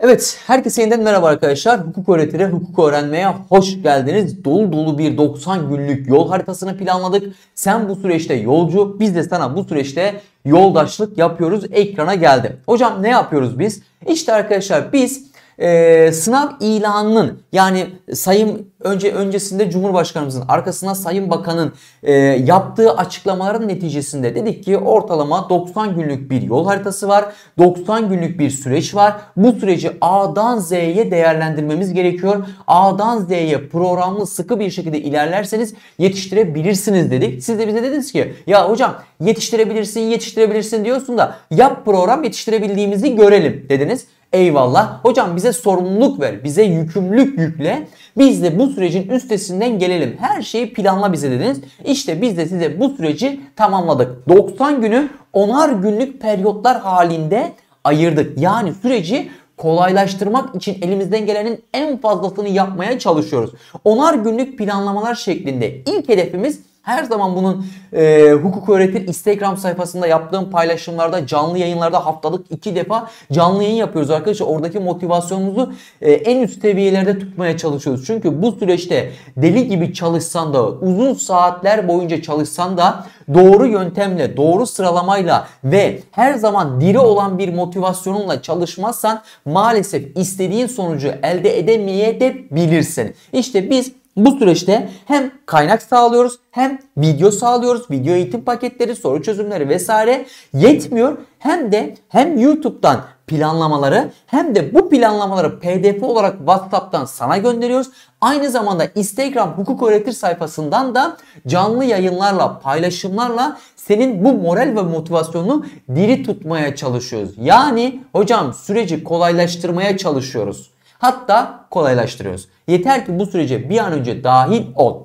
Evet, herkese yeniden merhaba arkadaşlar. Hukuk öğretire, hukuk öğrenmeye hoş geldiniz. Dolu dolu bir 90 günlük yol haritasını planladık. Sen bu süreçte yolcu, biz de sana bu süreçte yoldaşlık yapıyoruz. Ekrana geldi. Hocam ne yapıyoruz biz? İşte arkadaşlar biz e, sınav ilanının yani sayım önce öncesinde Cumhurbaşkanımızın arkasına Sayın Bakan'ın e, yaptığı açıklamaların neticesinde dedik ki ortalama 90 günlük bir yol haritası var. 90 günlük bir süreç var. Bu süreci A'dan Z'ye değerlendirmemiz gerekiyor. A'dan Z'ye programlı sıkı bir şekilde ilerlerseniz yetiştirebilirsiniz dedik. Siz de bize dediniz ki ya hocam yetiştirebilirsin yetiştirebilirsin diyorsun da yap program yetiştirebildiğimizi görelim dediniz. Eyvallah. Hocam bize sorumluluk ver. Bize yükümlülük yükle. Biz de bu sürecin üstesinden gelelim. Her şeyi planla bize dediniz. İşte biz de size bu süreci tamamladık. 90 günü onar günlük periyotlar halinde ayırdık. Yani süreci kolaylaştırmak için elimizden gelenin en fazlasını yapmaya çalışıyoruz. Onar günlük planlamalar şeklinde ilk hedefimiz her zaman bunun e, hukuk öğretir Instagram sayfasında yaptığım paylaşımlarda canlı yayınlarda haftalık iki defa canlı yayın yapıyoruz arkadaşlar. Oradaki motivasyonumuzu e, en üst seviyelerde tutmaya çalışıyoruz. Çünkü bu süreçte deli gibi çalışsan da uzun saatler boyunca çalışsan da doğru yöntemle, doğru sıralamayla ve her zaman diri olan bir motivasyonunla çalışmazsan maalesef istediğin sonucu elde edemeyebilirsin. İşte biz bu süreçte hem kaynak sağlıyoruz hem video sağlıyoruz. Video eğitim paketleri, soru çözümleri vesaire yetmiyor. Hem de hem YouTube'dan planlamaları hem de bu planlamaları PDF olarak WhatsApp'tan sana gönderiyoruz. Aynı zamanda Instagram hukuk öğretir sayfasından da canlı yayınlarla, paylaşımlarla senin bu moral ve motivasyonunu diri tutmaya çalışıyoruz. Yani hocam süreci kolaylaştırmaya çalışıyoruz. Hatta kolaylaştırıyoruz. Yeter ki bu sürece bir an önce dahil ol.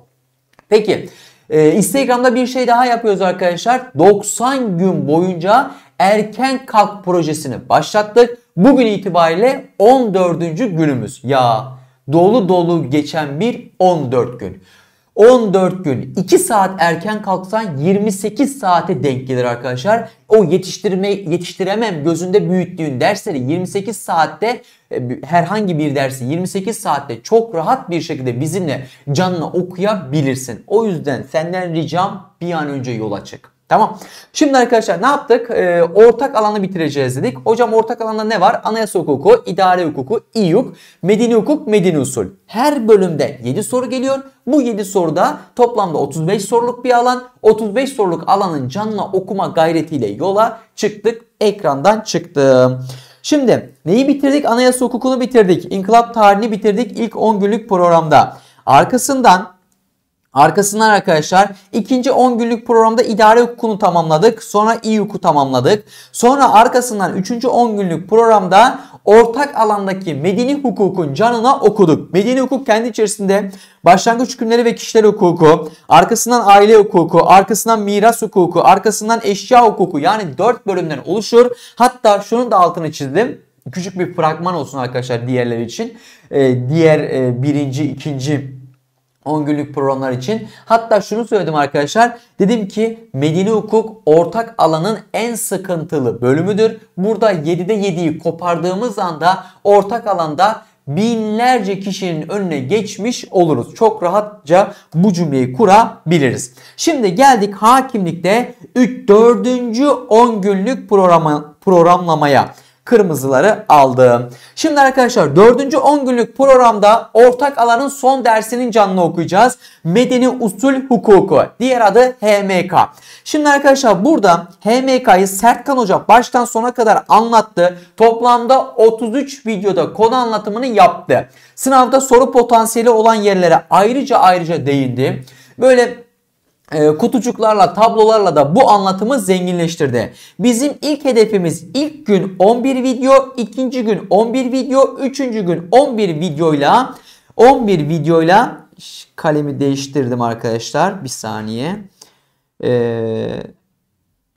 Peki e, Instagram'da bir şey daha yapıyoruz arkadaşlar. 90 gün boyunca erken kalk projesini başlattık. Bugün itibariyle 14. günümüz. Ya dolu dolu geçen bir 14 gün. 14 gün 2 saat erken kalksan 28 saate denk gelir arkadaşlar. O yetiştirme yetiştiremem gözünde büyüttüğün dersleri 28 saatte e, herhangi bir dersi 28 saatte çok rahat bir şekilde bizimle canlı okuyabilirsin. O yüzden senden ricam bir an önce yola çık. Tamam. Şimdi arkadaşlar ne yaptık? Ee, ortak alanı bitireceğiz dedik. Hocam ortak alanda ne var? Anayasa hukuku, idare hukuku, İYUK, medeni hukuk, medeni usul. Her bölümde 7 soru geliyor. Bu 7 soruda toplamda 35 soruluk bir alan. 35 soruluk alanın canlı okuma gayretiyle yola çıktık. Ekrandan çıktım. Şimdi neyi bitirdik? Anayasa hukukunu bitirdik. İnkılap tarihini bitirdik ilk 10 günlük programda. Arkasından Arkasından arkadaşlar ikinci 10 günlük programda idare hukukunu tamamladık. Sonra iyi hukuku tamamladık. Sonra arkasından 3. 10 günlük programda ortak alandaki medeni hukukun canına okuduk. Medeni hukuk kendi içerisinde başlangıç hükümleri ve kişiler hukuku, arkasından aile hukuku, arkasından miras hukuku, arkasından eşya hukuku yani 4 bölümden oluşur. Hatta şunu da altını çizdim. Küçük bir fragman olsun arkadaşlar diğerleri için. Ee, diğer e, birinci, ikinci 10 günlük programlar için. Hatta şunu söyledim arkadaşlar. Dedim ki medeni hukuk ortak alanın en sıkıntılı bölümüdür. Burada 7'de 7'yi kopardığımız anda ortak alanda binlerce kişinin önüne geçmiş oluruz. Çok rahatça bu cümleyi kurabiliriz. Şimdi geldik hakimlikte 4. 10 günlük programa, programlamaya kırmızıları aldı. Şimdi arkadaşlar 4. 10 günlük programda ortak alanın son dersinin canlı okuyacağız. Medeni usul hukuku. Diğer adı HMK. Şimdi arkadaşlar burada HMK'yı Sertkan Hoca baştan sona kadar anlattı. Toplamda 33 videoda konu anlatımını yaptı. Sınavda soru potansiyeli olan yerlere ayrıca ayrıca değindi. Böyle ee, kutucuklarla, tablolarla da bu anlatımı zenginleştirdi. Bizim ilk hedefimiz ilk gün 11 video, ikinci gün 11 video, üçüncü gün 11 videoyla 11 videoyla kalemi değiştirdim arkadaşlar. Bir saniye. Ee,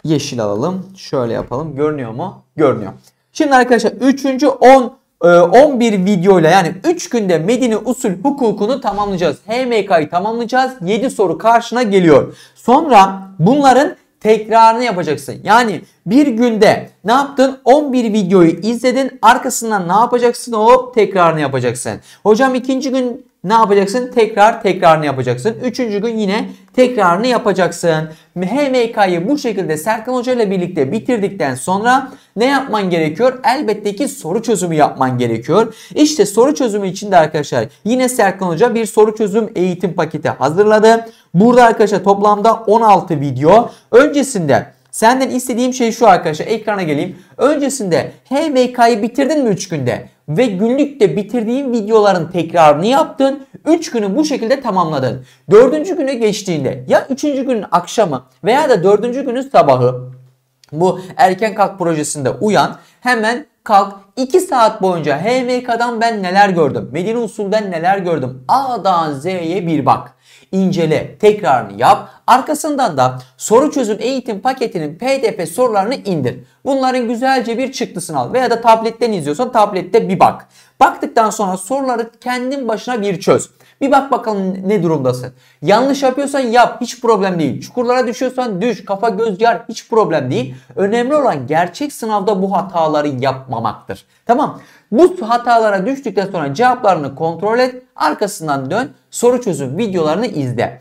yeşil alalım. Şöyle yapalım. Görünüyor mu? Görünüyor. Şimdi arkadaşlar 3. 10 11 ee, videoyla yani 3 günde Medine usul hukukunu tamamlayacağız. HMK'yı tamamlayacağız. 7 soru karşına geliyor. Sonra bunların tekrarını yapacaksın. Yani bir günde ne yaptın? 11 videoyu izledin. Arkasından ne yapacaksın? O tekrarını yapacaksın. Hocam ikinci gün ne yapacaksın? Tekrar tekrarını yapacaksın. Üçüncü gün yine tekrarını yapacaksın. HMK'yı bu şekilde Serkan Hoca ile birlikte bitirdikten sonra ne yapman gerekiyor? Elbette ki soru çözümü yapman gerekiyor. İşte soru çözümü için de arkadaşlar yine Serkan Hoca bir soru çözüm eğitim paketi hazırladı. Burada arkadaşlar toplamda 16 video. Öncesinde senden istediğim şey şu arkadaşlar ekrana geleyim. Öncesinde HMK'yı bitirdin mi 3 günde? ve günlükte bitirdiğin videoların tekrarını yaptın. 3 günü bu şekilde tamamladın. 4. güne geçtiğinde ya 3. günün akşamı veya da 4. günün sabahı bu erken kalk projesinde uyan hemen kalk 2 saat boyunca HMK'dan ben neler gördüm, Medine usulden neler gördüm A'dan Z'ye bir bak incele, tekrarını yap. Arkasından da soru çözüm eğitim paketinin pdf sorularını indir. Bunların güzelce bir çıktısını al veya da tabletten izliyorsan tablette bir bak. Baktıktan sonra soruları kendin başına bir çöz. Bir bak bakalım ne durumdasın. Yanlış yapıyorsan yap hiç problem değil. Çukurlara düşüyorsan düş kafa göz yar hiç problem değil. Önemli olan gerçek sınavda bu hataları yapmamaktır. Tamam bu hatalara düştükten sonra cevaplarını kontrol et arkasından dön soru çözüm videolarını izle.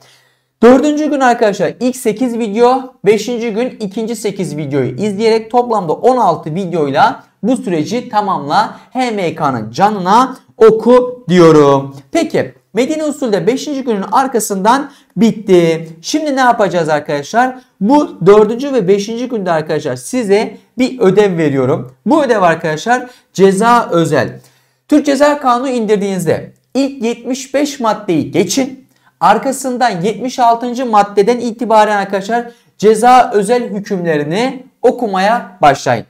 Dördüncü gün arkadaşlar ilk 8 video, beşinci gün ikinci 8 videoyu izleyerek toplamda 16 videoyla bu süreci tamamla HMK'nın canına oku diyorum. Peki Medine usulde 5. günün arkasından bitti. Şimdi ne yapacağız arkadaşlar? Bu 4. ve 5. günde arkadaşlar size bir ödev veriyorum. Bu ödev arkadaşlar ceza özel. Türk Ceza Kanunu indirdiğinizde ilk 75 maddeyi geçin. Arkasından 76. maddeden itibaren arkadaşlar ceza özel hükümlerini okumaya başlayın.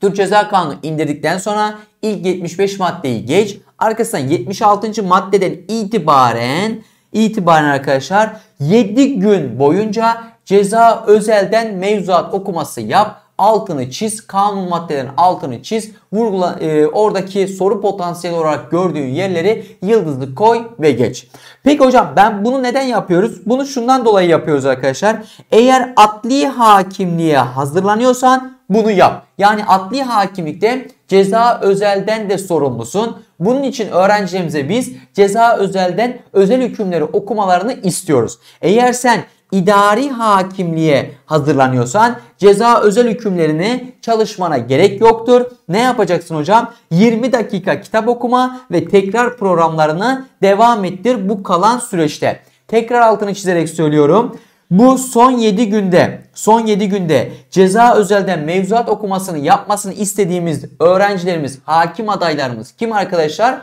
Türk Ceza Kanunu indirdikten sonra ilk 75 maddeyi geç. Arkasından 76. maddeden itibaren itibaren arkadaşlar 7 gün boyunca ceza özelden mevzuat okuması yap. Altını çiz, kanun maddelerinin altını çiz, vurgula, e, oradaki soru potansiyeli olarak gördüğün yerleri yıldızlı koy ve geç. Peki hocam ben bunu neden yapıyoruz? Bunu şundan dolayı yapıyoruz arkadaşlar. Eğer adli hakimliğe hazırlanıyorsan bunu yap. Yani adli hakimlikte ceza özelden de sorumlusun. Bunun için öğrencilerimize biz ceza özelden özel hükümleri okumalarını istiyoruz. Eğer sen idari hakimliğe hazırlanıyorsan ceza özel hükümlerini çalışmana gerek yoktur. Ne yapacaksın hocam? 20 dakika kitap okuma ve tekrar programlarını devam ettir bu kalan süreçte. Tekrar altını çizerek söylüyorum. Bu son 7 günde son 7 günde ceza özelden mevzuat okumasını yapmasını istediğimiz öğrencilerimiz, hakim adaylarımız kim arkadaşlar?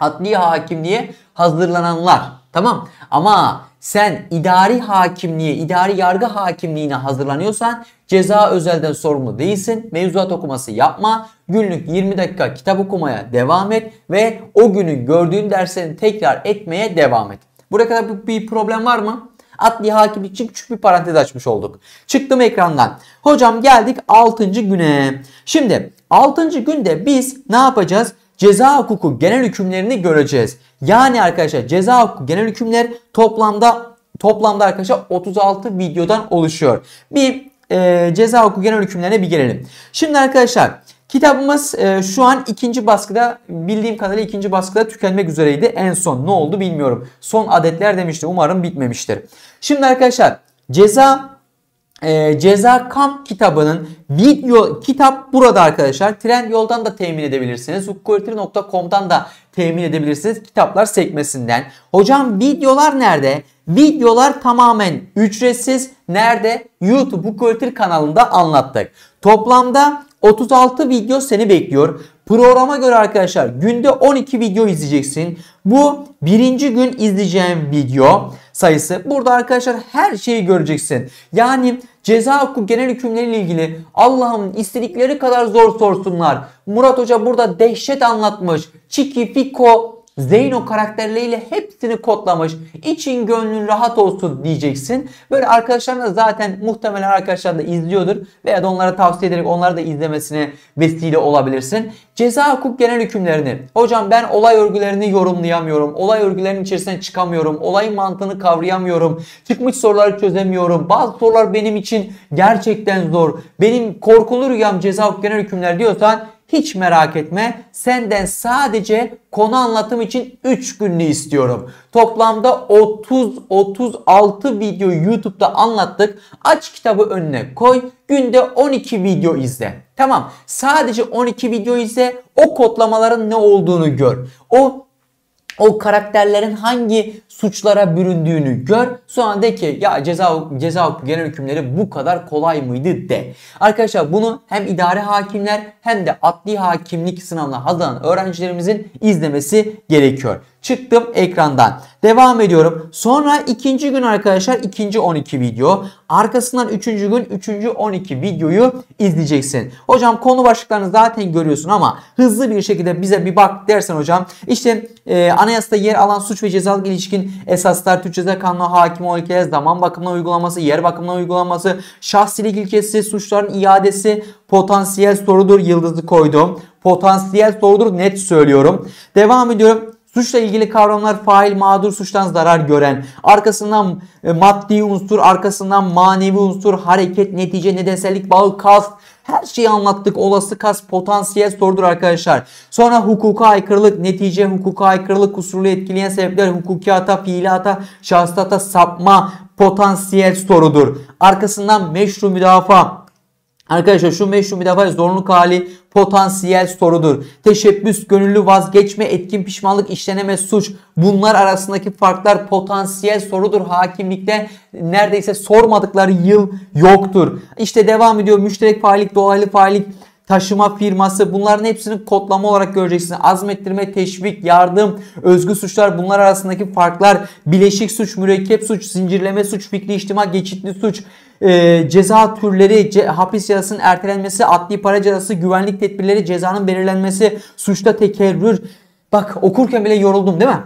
Adli hakimliğe hazırlananlar. Tamam ama sen idari hakimliğe, idari yargı hakimliğine hazırlanıyorsan ceza özelden sorumlu değilsin. Mevzuat okuması yapma. Günlük 20 dakika kitap okumaya devam et ve o günü gördüğün derslerini tekrar etmeye devam et. Buraya kadar bir problem var mı? Atli Hakim için küçük bir parantez açmış olduk. Çıktım ekrandan. Hocam geldik 6. güne. Şimdi 6. günde biz ne yapacağız? Ceza hukuku genel hükümlerini göreceğiz. Yani arkadaşlar ceza hukuku genel hükümler toplamda toplamda arkadaşlar 36 videodan oluşuyor. Bir e, ceza hukuku genel hükümlerine bir gelelim. Şimdi arkadaşlar Kitabımız e, şu an ikinci baskıda bildiğim kadarıyla ikinci baskıda tükenmek üzereydi. En son ne oldu bilmiyorum. Son adetler demişti. Umarım bitmemiştir. Şimdi arkadaşlar ceza e, Ceza Kamp kitabının video kitap burada arkadaşlar. Tren yoldan da temin edebilirsiniz. Hukukuritri.com'dan da temin edebilirsiniz. Kitaplar sekmesinden. Hocam videolar nerede? Videolar tamamen ücretsiz. Nerede? YouTube Hukukuritri kanalında anlattık. Toplamda 36 video seni bekliyor. Programa göre arkadaşlar günde 12 video izleyeceksin. Bu birinci gün izleyeceğim video sayısı. Burada arkadaşlar her şeyi göreceksin. Yani ceza hukuku genel hükümleriyle ilgili Allah'ın istedikleri kadar zor sorsunlar. Murat Hoca burada dehşet anlatmış. Çiki, Fiko, Zeyno karakterleriyle hepsini kodlamış. İçin gönlün rahat olsun diyeceksin. Böyle arkadaşların da zaten muhtemelen arkadaşlar da izliyordur. Veya da onlara tavsiye ederek onları da izlemesine vesile olabilirsin. Ceza hukuk genel hükümlerini. Hocam ben olay örgülerini yorumlayamıyorum. Olay örgülerinin içerisine çıkamıyorum. Olay mantığını kavrayamıyorum. Çıkmış soruları çözemiyorum. Bazı sorular benim için gerçekten zor. Benim korkulu rüyam ceza hukuk genel hükümler diyorsan hiç merak etme senden sadece konu anlatım için 3 günlü istiyorum. Toplamda 30-36 video YouTube'da anlattık. Aç kitabı önüne koy. Günde 12 video izle. Tamam sadece 12 video izle. O kodlamaların ne olduğunu gör. O o karakterlerin hangi suçlara büründüğünü gör. Sonra de ki ya ceza, ceza hukuku genel hükümleri bu kadar kolay mıydı de. Arkadaşlar bunu hem idare hakimler hem de adli hakimlik sınavına hazırlanan öğrencilerimizin izlemesi gerekiyor. Çıktım ekrandan. Devam ediyorum. Sonra ikinci gün arkadaşlar ikinci 12 video. Arkasından üçüncü gün üçüncü 12 videoyu izleyeceksin. Hocam konu başlıklarını zaten görüyorsun ama hızlı bir şekilde bize bir bak dersen hocam. İşte e, anayasada yer alan suç ve cezalık ilişkin esaslar Türk Ceza Kanunu hakim o zaman bakımına uygulaması, yer bakımına uygulaması, şahsilik ilkesi, suçların iadesi, potansiyel sorudur yıldızı koydum. Potansiyel sorudur net söylüyorum. Devam ediyorum. Suçla ilgili kavramlar fail, mağdur, suçtan zarar gören, arkasından e, maddi unsur, arkasından manevi unsur, hareket, netice, nedensellik, bağı, kast, her şeyi anlattık. Olası kas, potansiyel sordur arkadaşlar. Sonra hukuka aykırılık, netice hukuka aykırılık, kusurlu etkileyen sebepler, hukuki hata, fiili hata, şahıs hata, sapma, potansiyel sorudur. Arkasından meşru müdafaa, Arkadaşlar şu meşhur bir defa zorunluluk hali potansiyel sorudur. Teşebbüs, gönüllü vazgeçme, etkin pişmanlık, işleneme suç. Bunlar arasındaki farklar potansiyel sorudur. Hakimlikte neredeyse sormadıkları yıl yoktur. İşte devam ediyor. Müşterek faillik, dolaylı faillik, taşıma firması bunların hepsini kodlama olarak göreceksiniz. Azmettirme, teşvik, yardım, özgü suçlar bunlar arasındaki farklar bileşik suç, mürekkep suç, zincirleme suç, fikri ihtimal, geçitli suç, e, ceza türleri, ce, hapis cezasının ertelenmesi, adli para cezası, güvenlik tedbirleri, cezanın belirlenmesi, suçta tekerrür. Bak okurken bile yoruldum değil mi?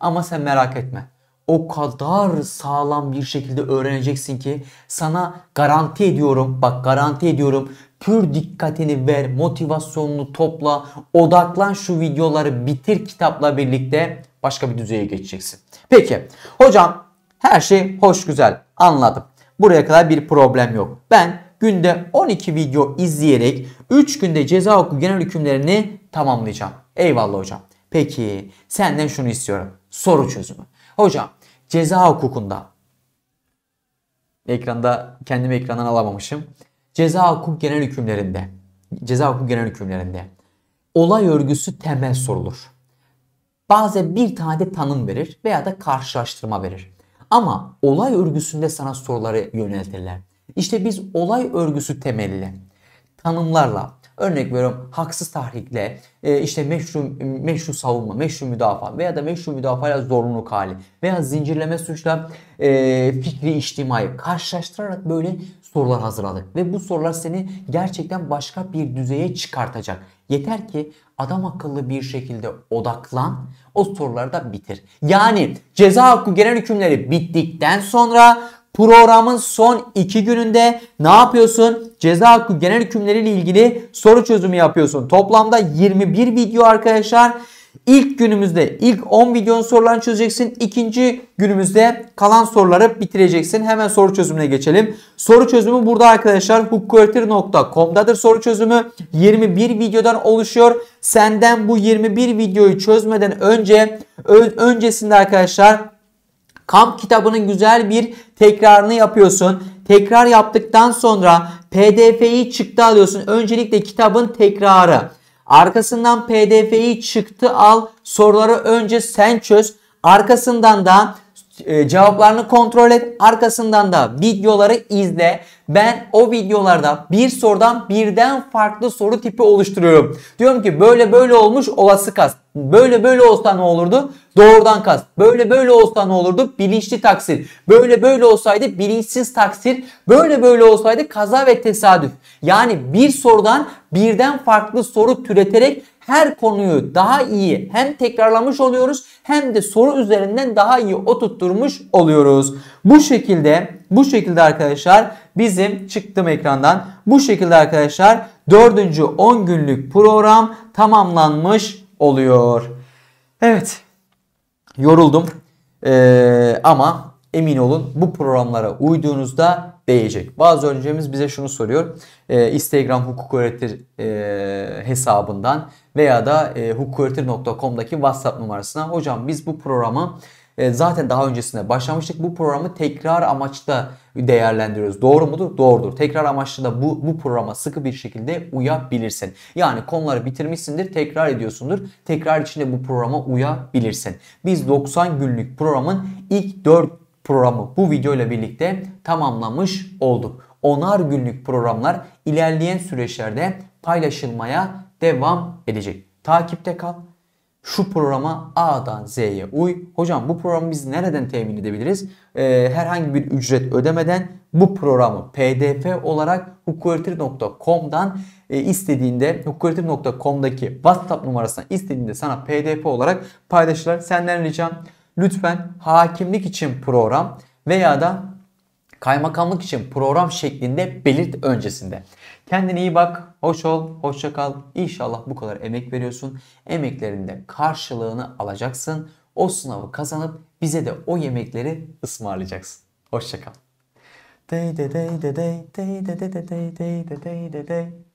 Ama sen merak etme. O kadar sağlam bir şekilde öğreneceksin ki sana garanti ediyorum. Bak garanti ediyorum. Pür dikkatini ver, motivasyonunu topla, odaklan şu videoları bitir kitapla birlikte başka bir düzeye geçeceksin. Peki hocam her şey hoş güzel anladım. Buraya kadar bir problem yok. Ben günde 12 video izleyerek 3 günde ceza hukuku genel hükümlerini tamamlayacağım. Eyvallah hocam. Peki senden şunu istiyorum. Soru çözümü. Hocam ceza hukukunda ekranda kendimi ekrandan alamamışım. Ceza hukuk genel hükümlerinde ceza hukuk genel hükümlerinde olay örgüsü temel sorulur. Bazen bir tane de tanım verir veya da karşılaştırma verir. Ama olay örgüsünde sana soruları yöneltirler. İşte biz olay örgüsü temelli tanımlarla örnek veriyorum haksız tahrikle e, işte meşru, meşru savunma, meşru müdafaa veya da meşru müdafaa ile zorunluluk hali veya zincirleme suçla e, fikri içtimai karşılaştırarak böyle sorular hazırladık. Ve bu sorular seni gerçekten başka bir düzeye çıkartacak. Yeter ki adam akıllı bir şekilde odaklan, o soruları da bitir. Yani ceza hakkı genel hükümleri bittikten sonra programın son iki gününde ne yapıyorsun? Ceza hakkı genel hükümleri ile ilgili soru çözümü yapıyorsun. Toplamda 21 video arkadaşlar. İlk günümüzde ilk 10 videonun sorularını çözeceksin. İkinci günümüzde kalan soruları bitireceksin. Hemen soru çözümüne geçelim. Soru çözümü burada arkadaşlar hukukkuratör.com'dadır soru çözümü. 21 videodan oluşuyor. Senden bu 21 videoyu çözmeden önce öncesinde arkadaşlar kamp kitabının güzel bir tekrarını yapıyorsun. Tekrar yaptıktan sonra PDF'yi çıktı alıyorsun. Öncelikle kitabın tekrarı. Arkasından PDF'yi çıktı al. Soruları önce sen çöz. Arkasından da e, cevaplarını kontrol et. Arkasından da videoları izle ben o videolarda bir sorudan birden farklı soru tipi oluşturuyorum. Diyorum ki böyle böyle olmuş olası kast. Böyle böyle olsa ne olurdu? Doğrudan kast. Böyle böyle olsa ne olurdu? Bilinçli taksir. Böyle böyle olsaydı bilinçsiz taksir. Böyle böyle olsaydı kaza ve tesadüf. Yani bir sorudan birden farklı soru türeterek her konuyu daha iyi hem tekrarlamış oluyoruz hem de soru üzerinden daha iyi oturtturmuş oluyoruz. Bu şekilde bu şekilde arkadaşlar bizim çıktım ekrandan. Bu şekilde arkadaşlar 4. 10 günlük program tamamlanmış oluyor. Evet yoruldum ee, ama emin olun bu programlara uyduğunuzda değecek. Bazı öğrencimiz bize şunu soruyor. E, Instagram hukuk öğretir e, hesabından veya da e, hukuköğretir.com'daki WhatsApp numarasına hocam biz bu programı e, zaten daha öncesinde başlamıştık. Bu programı tekrar amaçta değerlendiriyoruz. Doğru mudur? Doğrudur. Tekrar amaçlı da bu, bu programa sıkı bir şekilde uyabilirsin. Yani konuları bitirmişsindir, tekrar ediyorsundur. Tekrar içinde bu programa uyabilirsin. Biz 90 günlük programın ilk 4 programı bu video ile birlikte tamamlamış olduk. Onar günlük programlar ilerleyen süreçlerde paylaşılmaya devam edecek. Takipte kal şu programa A'dan Z'ye uy. Hocam bu programı biz nereden temin edebiliriz? Ee, herhangi bir ücret ödemeden bu programı pdf olarak hukurettir.com'dan e, istediğinde hukurettir.com'daki WhatsApp numarasına istediğinde sana pdf olarak paylaşırlar. Senden ricam lütfen hakimlik için program veya da kaymakamlık için program şeklinde belirt öncesinde. Kendine iyi bak, hoş ol, hoşça kal. İnşallah bu kadar emek veriyorsun. Emeklerinde karşılığını alacaksın. O sınavı kazanıp bize de o yemekleri ısmarlayacaksın. Hoşça kal. Day day day day day day day day day day day day